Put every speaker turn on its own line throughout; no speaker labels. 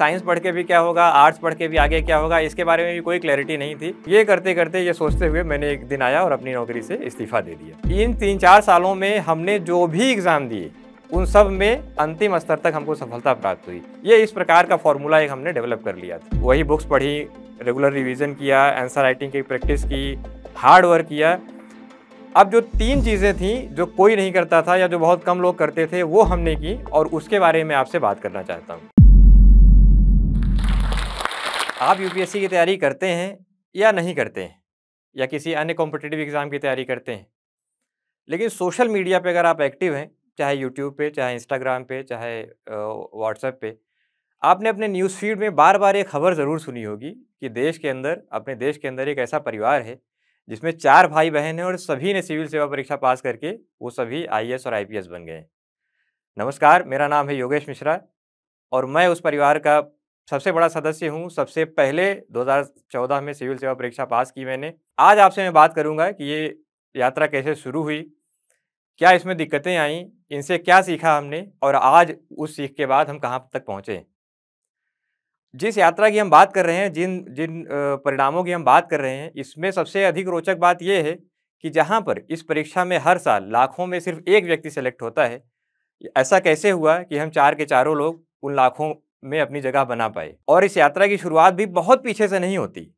science पढ़ के भी क्या होगा आर्ट्स पढ़ के भी आगे क्या होगा इसके बारे में भी कोई क्लैरिटी नहीं थी ये करते करते ये सोचते हुए मैंने एक दिन आया और अपनी नौकरी से इस्तीफा दे दिया इन तीन चार सालों में हमने जो भी एग्ज़ाम दिए उन सब में अंतिम स्तर तक हमको सफलता प्राप्त हुई ये इस प्रकार का फॉर्मूला एक हमने डेवलप कर लिया था वही बुक्स पढ़ी रेगुलर रिवीजन किया आंसर राइटिंग की प्रैक्टिस की हार्ड वर्क किया अब जो तीन चीज़ें थीं जो कोई नहीं करता था या जो बहुत कम लोग करते थे वो हमने की और उसके बारे में आपसे बात करना चाहता हूँ आप यूपीएससी की तैयारी करते हैं या नहीं करते हैं या किसी अन्य कॉम्पिटेटिव एग्ज़ाम की तैयारी करते हैं लेकिन सोशल मीडिया पे अगर आप एक्टिव हैं चाहे यूट्यूब पे चाहे इंस्टाग्राम पे चाहे व्हाट्सएप पे आपने अपने न्यूज़ फीड में बार बार एक खबर ज़रूर सुनी होगी कि देश के अंदर अपने देश के अंदर एक ऐसा परिवार है जिसमें चार भाई बहन हैं और सभी ने सिविल सेवा परीक्षा पास करके वो सभी आई और आई बन गए नमस्कार मेरा नाम है योगेश मिश्रा और मैं उस परिवार का सबसे बड़ा सदस्य हूँ सबसे पहले 2014 में सिविल सेवा परीक्षा पास की मैंने आज आपसे मैं बात करूँगा कि ये यात्रा कैसे शुरू हुई क्या इसमें दिक्कतें आईं इनसे क्या सीखा हमने और आज उस सीख के बाद हम कहाँ तक पहुँचे जिस यात्रा की हम बात कर रहे हैं जिन जिन परिणामों की हम बात कर रहे हैं इसमें सबसे अधिक रोचक बात यह है कि जहाँ पर इस परीक्षा में हर साल लाखों में सिर्फ एक व्यक्ति सेलेक्ट होता है ऐसा कैसे हुआ कि हम चार के चारों लोग उन लाखों में अपनी जगह बना पाए और इस यात्रा की शुरुआत भी बहुत पीछे से नहीं होती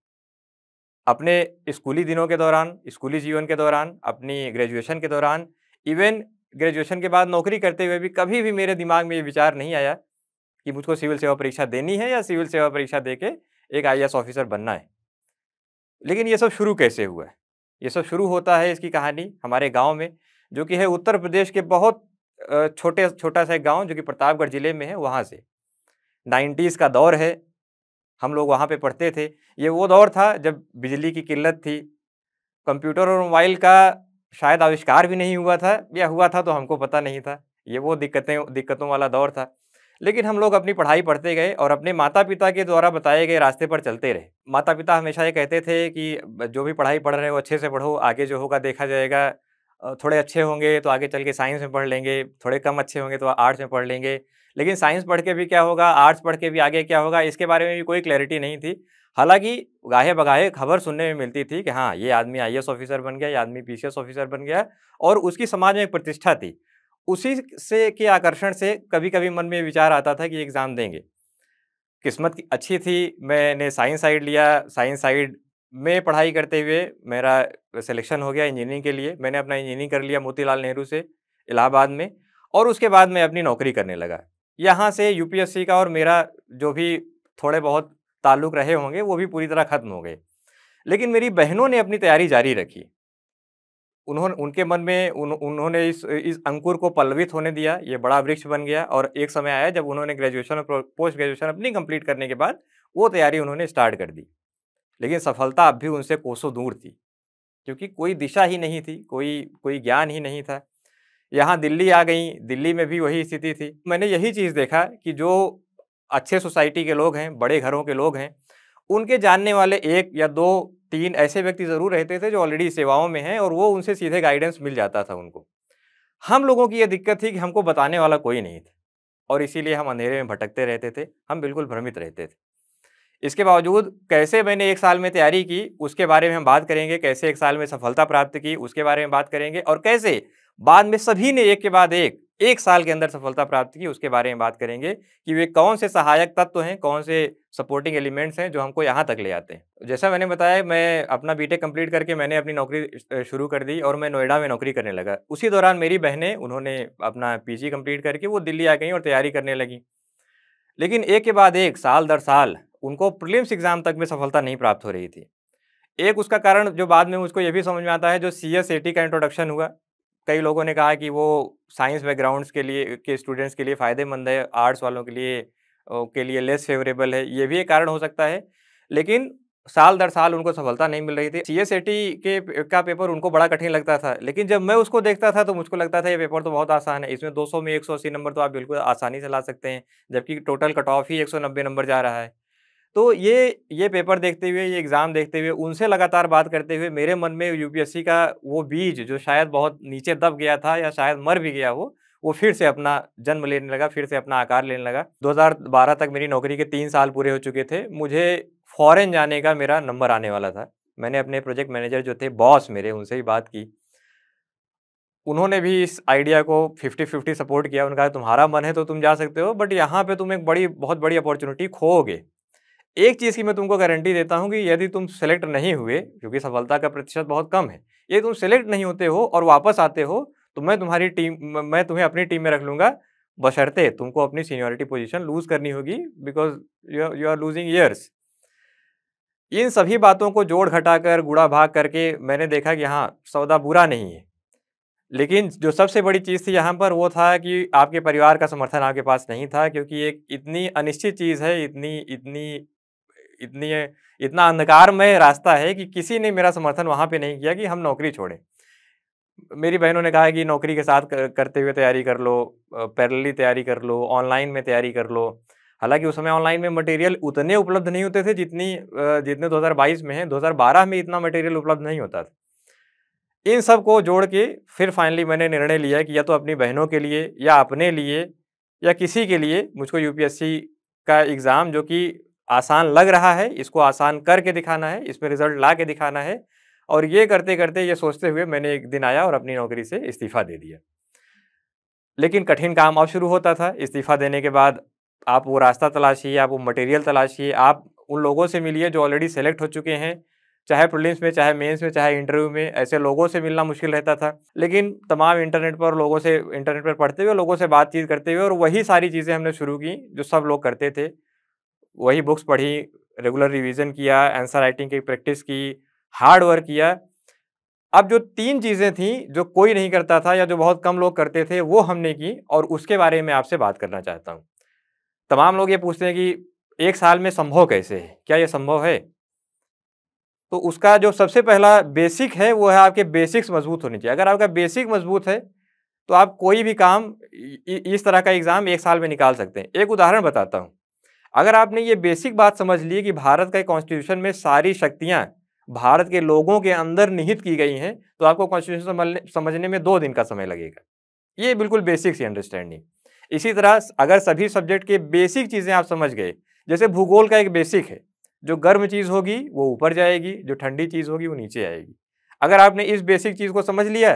अपने स्कूली दिनों के दौरान स्कूली जीवन के दौरान अपनी ग्रेजुएशन के दौरान इवन ग्रेजुएशन के बाद नौकरी करते हुए भी कभी भी मेरे दिमाग में ये विचार नहीं आया कि मुझको सिविल सेवा परीक्षा देनी है या सिविल सेवा परीक्षा दे के एक आई ऑफिसर बनना है लेकिन ये सब शुरू कैसे हुआ है ये सब शुरू होता है इसकी कहानी हमारे गाँव में जो कि है उत्तर प्रदेश के बहुत छोटे छोटा सा एक गाँव जो कि प्रतापगढ़ जिले में है वहाँ से नाइन्टीज़ का दौर है हम लोग वहाँ पे पढ़ते थे ये वो दौर था जब बिजली की किल्लत थी कंप्यूटर और मोबाइल का शायद आविष्कार भी नहीं हुआ था या हुआ था तो हमको पता नहीं था ये वो दिक्कतें दिक्कतों वाला दौर था लेकिन हम लोग अपनी पढ़ाई पढ़ते गए और अपने माता पिता के द्वारा बताए गए रास्ते पर चलते रहे माता पिता हमेशा ये कहते थे कि जो भी पढ़ाई पढ़ रहे हो अच्छे से पढ़ो आगे जो होगा देखा जाएगा थोड़े अच्छे होंगे तो आगे चल के साइंस में पढ़ लेंगे थोड़े कम अच्छे होंगे तो आर्ट्स में पढ़ लेंगे लेकिन साइंस पढ़ के भी क्या होगा आर्ट्स पढ़ के भी आगे क्या होगा इसके बारे में भी कोई क्लैरिटी नहीं थी हालांकि गाहे बगाहे खबर सुनने में मिलती थी कि हाँ ये आदमी आई ऑफिसर बन गया ये आदमी पी ऑफिसर बन गया और उसकी समाज में एक प्रतिष्ठा थी उसी से के आकर्षण से कभी कभी मन में विचार आता था कि एग्ज़ाम देंगे किस्मत अच्छी थी मैंने साइंस साइड लिया साइंस साइड मैं पढ़ाई करते हुए मेरा सिलेक्शन हो गया इंजीनियरिंग के लिए मैंने अपना इंजीनियरिंग कर लिया मोतीलाल नेहरू से इलाहाबाद में और उसके बाद मैं अपनी नौकरी करने लगा यहाँ से यूपीएससी का और मेरा जो भी थोड़े बहुत ताल्लुक़ रहे होंगे वो भी पूरी तरह ख़त्म हो गए लेकिन मेरी बहनों ने अपनी तैयारी जारी रखी उन्होंने उनके मन में उन, उन्होंने इस इस अंकुर को पल्लवित होने दिया ये बड़ा वृक्ष बन गया और एक समय आया जब उन्होंने ग्रेजुएशन और पोस्ट ग्रेजुएशन अपनी कंप्लीट करने के बाद वो तैयारी उन्होंने स्टार्ट कर दी लेकिन सफलता अब भी उनसे कोसों दूर थी क्योंकि कोई दिशा ही नहीं थी कोई कोई ज्ञान ही नहीं था यहाँ दिल्ली आ गई दिल्ली में भी वही स्थिति थी मैंने यही चीज़ देखा कि जो अच्छे सोसाइटी के लोग हैं बड़े घरों के लोग हैं उनके जानने वाले एक या दो तीन ऐसे व्यक्ति ज़रूर रहते थे जो ऑलरेडी सेवाओं में हैं और वो उनसे सीधे गाइडेंस मिल जाता था उनको हम लोगों की ये दिक्कत थी कि हमको बताने वाला कोई नहीं था और इसीलिए हम अंधेरे में भटकते रहते थे हम बिल्कुल भ्रमित रहते थे इसके बावजूद कैसे मैंने एक साल में तैयारी की उसके बारे में हम बात करेंगे कैसे एक साल में सफलता प्राप्त की उसके बारे में बात करेंगे और कैसे बाद में सभी ने एक के बाद एक एक साल के अंदर सफलता प्राप्त की उसके बारे में बात करेंगे कि वे कौन से सहायक तत्व हैं कौन से सपोर्टिंग एलिमेंट्स हैं जो हमको यहाँ तक ले आते हैं जैसा मैंने बताया मैं अपना बीटेक कंप्लीट करके मैंने अपनी नौकरी शुरू कर दी और मैं नोएडा में नौकरी करने लगा उसी दौरान मेरी बहनें उन्होंने अपना पी कंप्लीट करके वो दिल्ली आ गई और तैयारी करने लगी लेकिन एक के बाद एक साल दर साल उनको प्रीलिम्स एग्ज़ाम तक में सफलता नहीं प्राप्त हो रही थी एक उसका कारण जो बाद में उसको ये भी समझ में आता है जो सी एस का इंट्रोडक्शन हुआ कई लोगों ने कहा कि वो साइंस बैकग्राउंड्स के लिए के स्टूडेंट्स के लिए फ़ायदेमंद है आर्ट्स वालों के लिए के लिए लेस फेवरेबल है ये भी एक कारण हो सकता है लेकिन साल दर साल उनको सफलता नहीं मिल रही थी सी एस ए टी के का पेपर उनको बड़ा कठिन लगता था लेकिन जब मैं उसको देखता था तो मुझको लगता था ये पेपर तो बहुत आसान है इसमें 200 में 180 नंबर तो आप बिल्कुल आसानी से ला सकते हैं जबकि टोटल कट ऑफ ही 190 नंबर जा रहा है तो ये ये पेपर देखते हुए ये एग्ज़ाम देखते हुए उनसे लगातार बात करते हुए मेरे मन में यूपीएससी का वो बीज जो शायद बहुत नीचे दब गया था या शायद मर भी गया वो वो फिर से अपना जन्म लेने लगा फिर से अपना आकार लेने लगा 2012 तक मेरी नौकरी के तीन साल पूरे हो चुके थे मुझे फॉरेन जाने का मेरा नंबर आने वाला था मैंने अपने प्रोजेक्ट मैनेजर जो थे बॉस मेरे उनसे ही बात की उन्होंने भी इस आइडिया को 50-50 सपोर्ट किया उनका तुम्हारा मन है तो तुम जा सकते हो बट यहाँ पे तुम एक बड़ी बहुत बड़ी अपॉर्चुनिटी खोओगे एक चीज़ की मैं तुमको गारंटी देता हूँ कि यदि तुम सेलेक्ट नहीं हुए क्योंकि सफलता का प्रतिशत बहुत कम है यदि तुम सेलेक्ट नहीं होते हो और वापस आते हो तो मैं तुम्हारी टीम मैं तुम्हें अपनी टीम में रख लूँगा बशर्ते तुमको अपनी सीनियरिटी पोजीशन लूज़ करनी होगी because you you are losing years इन सभी बातों को जोड़ घटाकर गुड़ा भाग करके मैंने देखा कि हाँ सौदा बुरा नहीं है लेकिन जो सबसे बड़ी चीज़ थी यहाँ पर वो था कि आपके परिवार का समर्थन आपके पास नहीं था क्योंकि एक इतनी अनिश्चित चीज़ है इतनी इतनी इतनी इतना अंधकारमय रास्ता है कि किसी ने मेरा समर्थन वहाँ पे नहीं किया कि हम नौकरी छोड़ें मेरी बहनों ने कहा कि नौकरी के साथ करते हुए तैयारी कर लो पैरली तैयारी कर लो ऑनलाइन में तैयारी कर लो हालांकि उस समय ऑनलाइन में मटेरियल उतने उपलब्ध नहीं होते थे जितनी जितने 2022 में हैं 2012 में इतना मटेरियल उपलब्ध नहीं होता था इन सब को जोड़ के फिर फाइनली मैंने निर्णय लिया कि या तो अपनी बहनों के लिए या अपने लिए या किसी के लिए मुझको यूपीएससी का एग्ज़ाम जो कि आसान लग रहा है इसको आसान करके दिखाना है इसमें रिजल्ट ला के दिखाना है और ये करते करते ये सोचते हुए मैंने एक दिन आया और अपनी नौकरी से इस्तीफ़ा दे दिया लेकिन कठिन काम अब शुरू होता था इस्तीफ़ा देने के बाद आप वो रास्ता तलाशिए आप वो मटेरियल तलाशिए आप उन लोगों से मिलिए जो ऑलरेडी सेलेक्ट हो चुके हैं चाहे प्रिलिम्स में चाहे मेंस में चाहे इंटरव्यू में ऐसे लोगों से मिलना मुश्किल रहता था लेकिन तमाम इंटरनेट पर लोगों से इंटरनेट पर पढ़ते हुए लोगों से बातचीत करते हुए और वही सारी चीज़ें हमने शुरू की जो सब लोग करते थे वही बुक्स पढ़ी रेगुलर रिवीजन किया आंसर राइटिंग की प्रैक्टिस की हार्ड वर्क किया अब जो तीन चीज़ें थी जो कोई नहीं करता था या जो बहुत कम लोग करते थे वो हमने की और उसके बारे में आपसे बात करना चाहता हूँ तमाम लोग ये पूछते हैं कि एक साल में संभव कैसे है क्या ये संभव है तो उसका जो सबसे पहला बेसिक है वो है आपके बेसिक्स मजबूत होने चाहिए अगर आपका बेसिक मजबूत है तो आप कोई भी काम इस तरह का एग्ज़ाम एक साल में निकाल सकते हैं एक उदाहरण बताता हूँ अगर आपने ये बेसिक बात समझ ली कि भारत का कॉन्स्टिट्यूशन में सारी शक्तियाँ भारत के लोगों के अंदर निहित की गई हैं तो आपको कॉन्स्टिट्यूशन समझने में दो दिन का समय लगेगा ये बिल्कुल बेसिक सी अंडरस्टैंडिंग इसी तरह अगर सभी सब्जेक्ट के बेसिक चीज़ें आप समझ गए जैसे भूगोल का एक बेसिक है जो गर्म चीज़ होगी वो ऊपर जाएगी जो ठंडी चीज़ होगी वो नीचे आएगी अगर आपने इस बेसिक चीज़ को समझ लिया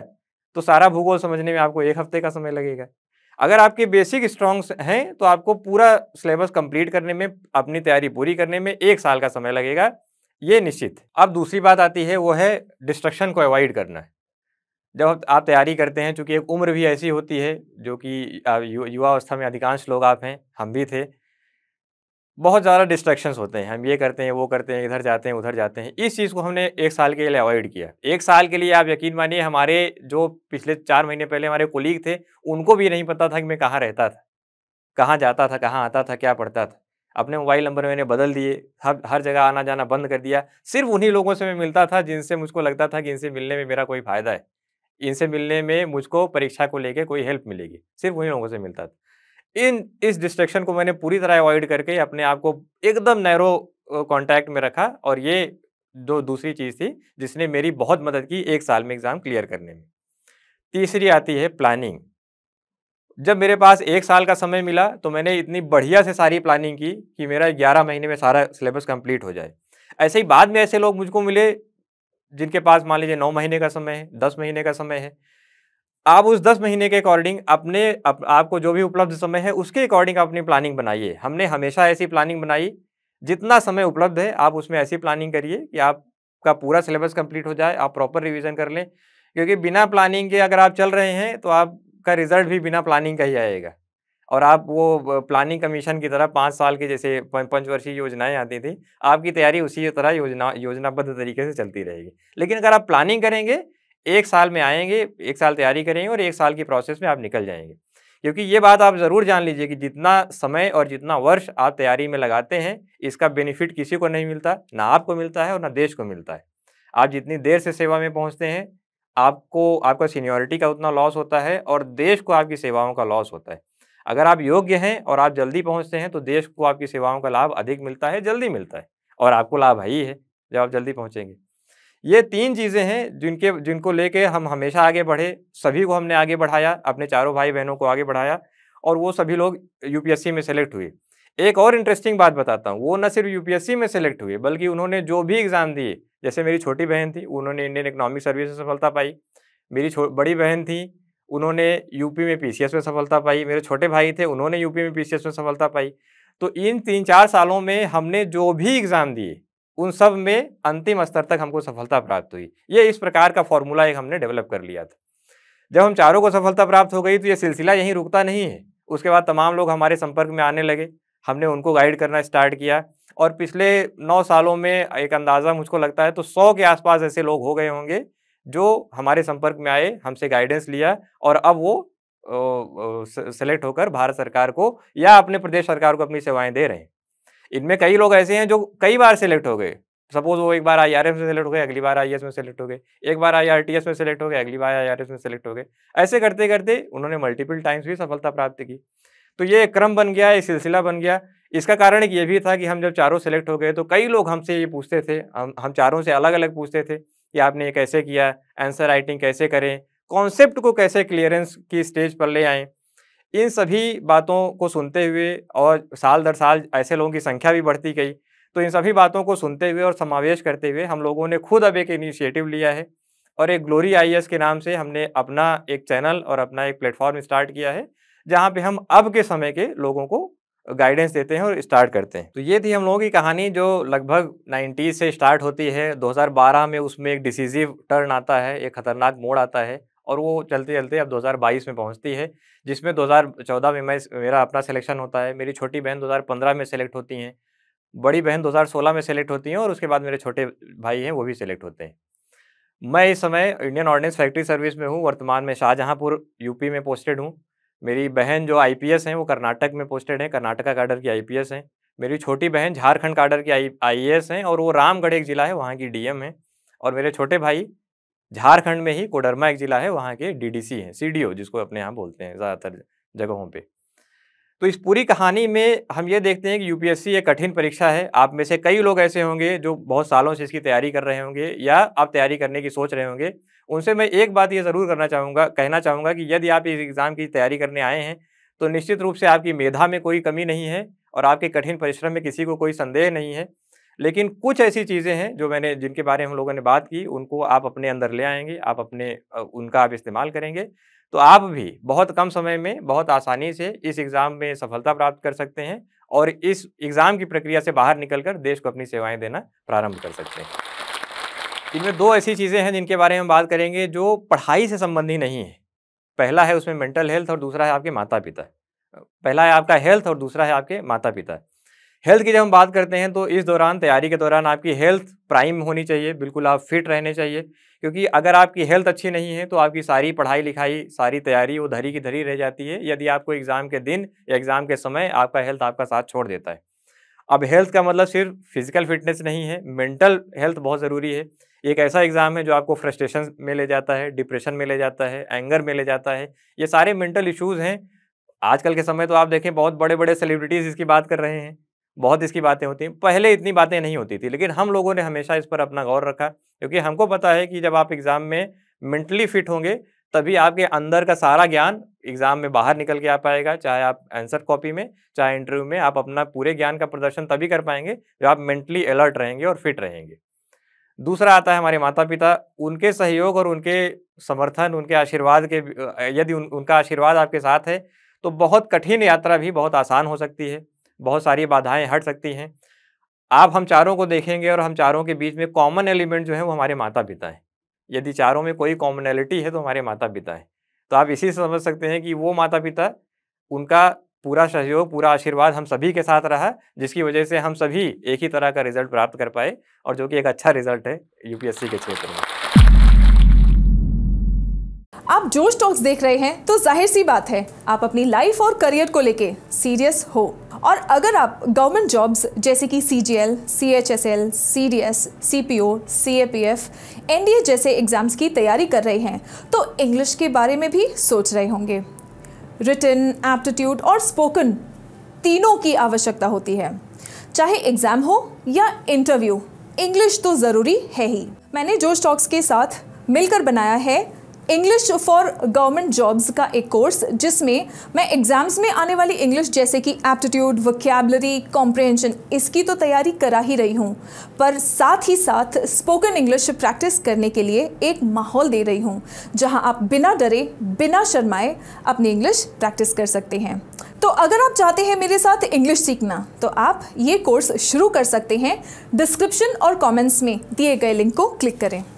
तो सारा भूगोल समझने में आपको एक हफ्ते का समय लगेगा अगर आपके बेसिक स्ट्रॉन्ग हैं तो आपको पूरा सिलेबस कंप्लीट करने में अपनी तैयारी पूरी करने में एक साल का समय लगेगा ये निश्चित अब दूसरी बात आती है वो है डिस्ट्रक्शन को अवॉइड करना जब आप तैयारी करते हैं चूँकि एक उम्र भी ऐसी होती है जो कि युवा अवस्था में अधिकांश लोग आप हैं हम भी थे बहुत ज़्यादा डिस्ट्रैक्शंस होते हैं हम ये करते हैं वो करते हैं इधर जाते हैं उधर जाते हैं इस चीज़ को हमने एक साल के लिए अवॉइड किया एक साल के लिए आप यकीन मानिए हमारे जो पिछले चार महीने पहले हमारे कोलीग थे उनको भी नहीं पता था कि मैं कहाँ रहता था कहाँ जाता था कहाँ आता था क्या पढ़ता था अपने मोबाइल नंबर मैंने बदल दिए हर हर जगह आना जाना बंद कर दिया सिर्फ उन्हीं लोगों से मैं मिलता था जिनसे मुझको लगता था कि इनसे मिलने में मेरा कोई फ़ायदा है इनसे मिलने में मुझको परीक्षा को लेकर कोई हेल्प मिलेगी सिर्फ उन्हीं लोगों से मिलता था इन इस डिस्ट्रेक्शन को मैंने पूरी तरह अवॉइड करके अपने आप को एकदम नैरो कॉन्टैक्ट में रखा और ये जो दूसरी चीज़ थी जिसने मेरी बहुत मदद की एक साल में एग्ज़ाम क्लियर करने में तीसरी आती है प्लानिंग जब मेरे पास एक साल का समय मिला तो मैंने इतनी बढ़िया से सारी प्लानिंग की कि मेरा ग्यारह महीने में सारा सिलेबस कंप्लीट हो जाए ऐसे ही बाद में ऐसे लोग मुझको मिले जिनके पास मान लीजिए नौ महीने का समय है दस महीने का समय है आप उस दस महीने के अकॉर्डिंग अपने अप, आपको जो भी उपलब्ध समय है उसके अकॉर्डिंग अपनी प्लानिंग बनाइए हमने हमेशा ऐसी प्लानिंग बनाई जितना समय उपलब्ध है आप उसमें ऐसी प्लानिंग करिए कि आपका पूरा सिलेबस कंप्लीट हो जाए आप प्रॉपर रिवीजन कर लें क्योंकि बिना प्लानिंग के अगर आप चल रहे हैं तो आपका रिजल्ट भी बिना प्लानिंग का ही आएगा और आप वो प्लानिंग कमीशन की तरह पाँच साल की जैसे पंचवर्षीय योजनाएं आती थी आपकी तैयारी उसी तरह योजना योजनाबद्ध तरीके से चलती रहेगी लेकिन अगर आप प्लानिंग करेंगे एक साल में आएंगे एक साल तैयारी करेंगे और एक साल की प्रोसेस में आप निकल जाएंगे क्योंकि ये बात आप ज़रूर जान लीजिए कि जितना समय और जितना वर्ष आप तैयारी में लगाते हैं इसका बेनिफिट किसी को नहीं मिलता ना आपको मिलता है और ना देश को मिलता है आप जितनी देर से सेवा में पहुँचते हैं आपको आपका सीनियोरिटी का उतना लॉस होता है और देश को आपकी सेवाओं का लॉस होता है अगर आप योग्य हैं और आप जल्दी पहुँचते हैं तो देश को आपकी सेवाओं का लाभ अधिक मिलता है जल्दी मिलता है और आपको लाभ है ही है जब आप जल्दी पहुँचेंगे ये तीन चीज़ें हैं जिनके जिनको लेके हम हमेशा आगे बढ़े सभी को हमने आगे बढ़ाया अपने चारों भाई बहनों को आगे बढ़ाया और वो सभी लोग यूपीएससी में सेलेक्ट हुए एक और इंटरेस्टिंग बात बताता हूँ वो न सिर्फ यूपीएससी में सेलेक्ट हुए बल्कि उन्होंने जो भी एग्ज़ाम दिए जैसे मेरी छोटी बहन थी उन्होंने इंडियन इकोनॉमिक सर्विस में सफलता पाई मेरी बड़ी बहन थी उन्होंने यूपी में पीसीएस में सफलता पाई मेरे छोटे भाई थे उन्होंने यूपी में पीसीएस में सफलता पाई तो इन तीन चार सालों में हमने जो भी एग्ज़ाम दिए उन सब में अंतिम स्तर तक हमको सफलता प्राप्त हुई ये इस प्रकार का फॉर्मूला एक हमने डेवलप कर लिया था जब हम चारों को सफलता प्राप्त हो गई तो ये सिलसिला यहीं रुकता नहीं है उसके बाद तमाम लोग हमारे संपर्क में आने लगे हमने उनको गाइड करना स्टार्ट किया और पिछले नौ सालों में एक अंदाज़ा मुझको लगता है तो सौ के आसपास ऐसे लोग हो गए होंगे जो हमारे संपर्क में आए हमसे गाइडेंस लिया और अब वो सेलेक्ट होकर भारत सरकार को या अपने प्रदेश सरकार को अपनी सेवाएं दे रहे हैं इनमें कई लोग ऐसे हैं जो कई बार सेलेक्ट हो गए सपोज वो एक बार आई आर एफ में सेलेक्ट हो गए अगली बार आई में सेलेक्ट हो गए एक बार आई आर टी एस में सेलेक्ट हो गए अगली बार आई आर एस में सेलेक्ट हो गए ऐसे करते करते उन्होंने मल्टीपल टाइम्स भी सफलता प्राप्त की तो ये क्रम बन गया ये सिलसिला बन गया इसका कारण ये भी था कि हम जब चारों सेलेक्ट हो गए तो कई लोग हमसे ये पूछते थे हम हम चारों से अलग अलग पूछते थे कि आपने ये कैसे किया आंसर राइटिंग कैसे करें कॉन्सेप्ट को कैसे क्लियरेंस की स्टेज पर ले आएँ इन सभी बातों को सुनते हुए और साल दर साल ऐसे लोगों की संख्या भी बढ़ती गई तो इन सभी बातों को सुनते हुए और समावेश करते हुए हम लोगों ने खुद अब एक इनिशिएटिव लिया है और एक ग्लोरी आई के नाम से हमने अपना एक चैनल और अपना एक प्लेटफॉर्म स्टार्ट किया है जहाँ पे हम अब के समय के लोगों को गाइडेंस देते हैं और स्टार्ट करते हैं तो ये थी हम लोगों की कहानी जो लगभग नाइन्टीज से स्टार्ट होती है 2012 में उसमें एक डिसीजिव टर्न आता है एक खतरनाक मोड़ आता है और वो चलते चलते अब 2022 में पहुंचती है जिसमें 2014 में मैं मेरा अपना सिलेक्शन होता है मेरी छोटी बहन 2015 में सेलेक्ट होती हैं बड़ी बहन 2016 में सेलेक्ट होती हैं और उसके बाद मेरे छोटे भाई हैं वो भी सेलेक्ट होते हैं मैं इस समय इंडियन ऑर्डिनेंस फैक्ट्री सर्विस में हूँ वर्तमान में शाहजहाँपुर यूपी में पोस्टेड हूँ मेरी बहन जो आई हैं वो कर्नाटक में पोस्टेड हैं कर्नाटका काडर की आई हैं मेरी छोटी बहन झारखंड काडर की आई आई हैं और वो रामगढ़ एक ज़िला है वहाँ की डी है और मेरे छोटे भाई झारखंड में ही कोडरमा एक जिला है वहाँ के डीडीसी हैं सीडीओ जिसको अपने यहाँ बोलते हैं ज़्यादातर जगहों पे तो इस पूरी कहानी में हम ये देखते हैं कि यूपीएससी एक कठिन परीक्षा है आप में से कई लोग ऐसे होंगे जो बहुत सालों से इसकी तैयारी कर रहे होंगे या आप तैयारी करने की सोच रहे होंगे उनसे मैं एक बात ये ज़रूर करना चाहूँगा कहना चाहूँगा कि यदि आप इस एग्ज़ाम की तैयारी करने आए हैं तो निश्चित रूप से आपकी मेधा में कोई कमी नहीं है और आपके कठिन परिश्रम में किसी को कोई संदेह नहीं है लेकिन कुछ ऐसी चीज़ें हैं जो मैंने जिनके बारे में हम लोगों ने बात की उनको आप अपने अंदर ले आएंगे आप अपने उनका आप इस्तेमाल करेंगे तो आप भी बहुत कम समय में बहुत आसानी से इस एग्ज़ाम में सफलता प्राप्त कर सकते हैं और इस एग्ज़ाम की प्रक्रिया से बाहर निकलकर देश को अपनी सेवाएं देना प्रारंभ कर सकते हैं इनमें दो ऐसी चीज़ें हैं जिनके बारे में बात करेंगे जो पढ़ाई से संबंधी नहीं है पहला है उसमें मेंटल हेल्थ और दूसरा है आपके माता पिता पहला है आपका हेल्थ और दूसरा है आपके माता पिता हेल्थ की जब हम बात करते हैं तो इस दौरान तैयारी के दौरान आपकी हेल्थ प्राइम होनी चाहिए बिल्कुल आप फिट रहने चाहिए क्योंकि अगर आपकी हेल्थ अच्छी नहीं है तो आपकी सारी पढ़ाई लिखाई सारी तैयारी वो धरी की धरी रह जाती है यदि आपको एग्ज़ाम के दिन या एग्ज़ाम के समय आपका हेल्थ आपका साथ छोड़ देता है अब हेल्थ का मतलब सिर्फ फिजिकल फिटनेस नहीं है मेंटल हेल्थ बहुत ज़रूरी है एक ऐसा एग्ज़ाम है जो आपको फ्रस्ट्रेशन में ले जाता है डिप्रेशन में ले जाता है एंगर में ले जाता है ये सारे मेंटल इशूज़ हैं आजकल के समय तो आप देखें बहुत बड़े बड़े सेलिब्रिटीज़ इसकी बात कर रहे हैं बहुत इसकी बातें होती हैं पहले इतनी बातें नहीं होती थी लेकिन हम लोगों ने हमेशा इस पर अपना गौर रखा क्योंकि हमको पता है कि जब आप एग्ज़ाम में मेंटली फिट होंगे तभी आपके अंदर का सारा ज्ञान एग्ज़ाम में बाहर निकल के आ पाएगा चाहे आप आंसर कॉपी में चाहे इंटरव्यू में आप अपना पूरे ज्ञान का प्रदर्शन तभी कर पाएंगे जब आप मेंटली अलर्ट रहेंगे और फिट रहेंगे दूसरा आता है हमारे माता पिता उनके सहयोग और उनके समर्थन उनके आशीर्वाद के यदि उन, उनका आशीर्वाद आपके साथ है तो बहुत कठिन यात्रा भी बहुत आसान हो सकती है बहुत सारी बाधाएं हट सकती हैं आप हम चारों को देखेंगे और हम चारों के बीच में कॉमन एलिमेंट जो है वो हमारे माता पिता है यदि चारों में कोई कॉमनैलिटी है तो हमारे माता पिता है तो आप इसी से समझ सकते हैं कि वो माता पिता उनका पूरा सहयोग पूरा आशीर्वाद हम सभी के साथ रहा जिसकी वजह से हम सभी एक ही तरह का रिजल्ट प्राप्त कर पाए और जो कि एक अच्छा रिजल्ट है यूपीएससी के क्षेत्र में
आप जोश टॉक्स देख रहे हैं तो जाहिर सी बात है आप अपनी लाइफ और करियर को लेके सीरियस हो और अगर आप गवर्नमेंट जॉब्स जैसे कि C G L C H S L C D S C P O C A P F N D A जैसे एग्ज़ाम्स की तैयारी कर रहे हैं तो इंग्लिश के बारे में भी सोच रहे होंगे रिटर्न एप्टीट्यूड और स्पोकन तीनों की आवश्यकता होती है चाहे एग्ज़ाम हो या इंटरव्यू इंग्लिश तो ज़रूरी है ही मैंने जो स्टॉक्स के साथ मिलकर बनाया है इंग्लिश फॉर गवर्नमेंट जॉब्स का एक कोर्स जिसमें मैं एग्ज़ाम्स में आने वाली इंग्लिश जैसे कि एप्टीट्यूड वोकेबलरी कॉम्प्रेंशन इसकी तो तैयारी करा ही रही हूँ पर साथ ही साथ स्पोकन इंग्लिश प्रैक्टिस करने के लिए एक माहौल दे रही हूँ जहाँ आप बिना डरे बिना शर्माए अपनी इंग्लिश प्रैक्टिस कर सकते हैं तो अगर आप चाहते हैं मेरे साथ इंग्लिश सीखना तो आप ये कोर्स शुरू कर सकते हैं डिस्क्रिप्शन और कमेंट्स में दिए गए लिंक को क्लिक करें